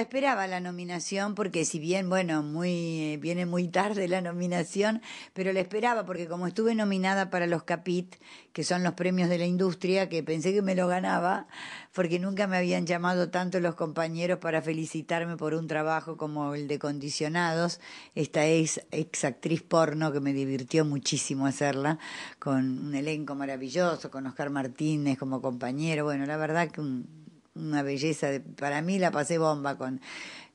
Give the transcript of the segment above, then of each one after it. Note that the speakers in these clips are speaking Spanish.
esperaba la nominación porque si bien, bueno, muy, eh, viene muy tarde la nominación, pero la esperaba porque como estuve nominada para los CAPIT, que son los premios de la industria, que pensé que me lo ganaba, porque nunca me habían llamado tanto los compañeros para felicitarme por un trabajo como el de Condicionados, esta ex, ex actriz porno que me divirtió muchísimo hacerla, con un elenco maravilloso, con Oscar Martínez como compañero, bueno, la verdad que un una belleza. De, para mí la pasé bomba con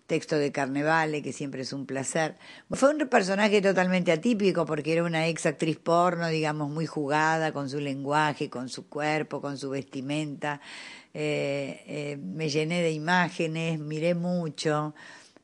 texto de Carnevale, que siempre es un placer. Fue un personaje totalmente atípico porque era una ex actriz porno, digamos, muy jugada con su lenguaje, con su cuerpo, con su vestimenta. Eh, eh, me llené de imágenes, miré mucho.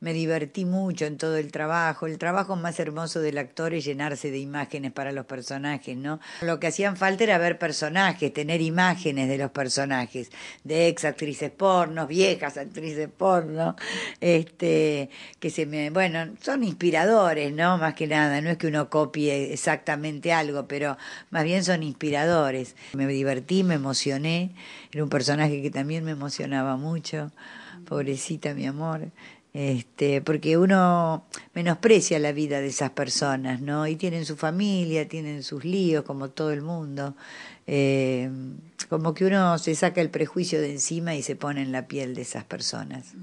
Me divertí mucho en todo el trabajo. El trabajo más hermoso del actor es llenarse de imágenes para los personajes, ¿no? Lo que hacían falta era ver personajes, tener imágenes de los personajes, de ex actrices porno, viejas actrices porno, este, que se me, bueno, son inspiradores, ¿no? Más que nada, no es que uno copie exactamente algo, pero más bien son inspiradores. Me divertí, me emocioné, era un personaje que también me emocionaba mucho, pobrecita mi amor este, porque uno menosprecia la vida de esas personas, ¿no? Y tienen su familia, tienen sus líos, como todo el mundo. Eh, como que uno se saca el prejuicio de encima y se pone en la piel de esas personas.